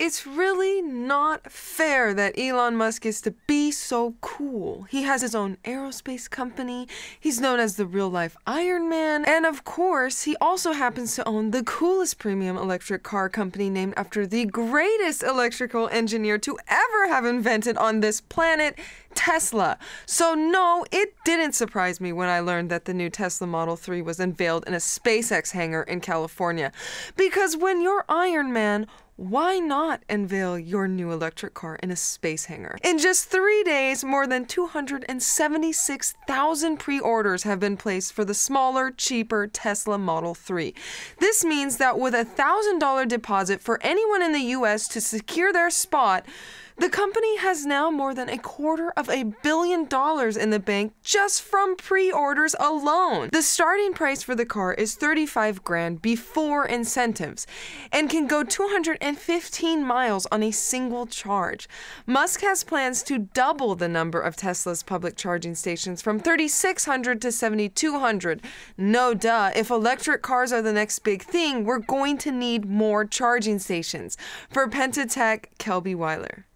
it's really not fair that Elon Musk is to be so cool. He has his own aerospace company, he's known as the real life Iron Man, and of course, he also happens to own the coolest premium electric car company named after the greatest electrical engineer to ever have invented on this planet, Tesla. So, no, it didn't surprise me when I learned that the new Tesla Model 3 was unveiled in a SpaceX hangar in California. Because when you're Iron Man, why not unveil your new electric car in a space hangar? In just three days, more than 276,000 pre orders have been placed for the smaller, cheaper Tesla Model 3. This means that with a $1,000 deposit for anyone in the US to secure their spot, the company has now more than a quarter of a billion dollars in the bank just from pre-orders alone. The starting price for the car is 35 grand before incentives and can go 215 miles on a single charge. Musk has plans to double the number of Tesla's public charging stations from 3600 to 7200. No duh, if electric cars are the next big thing, we're going to need more charging stations. For Pentatech, Kelby Weiler.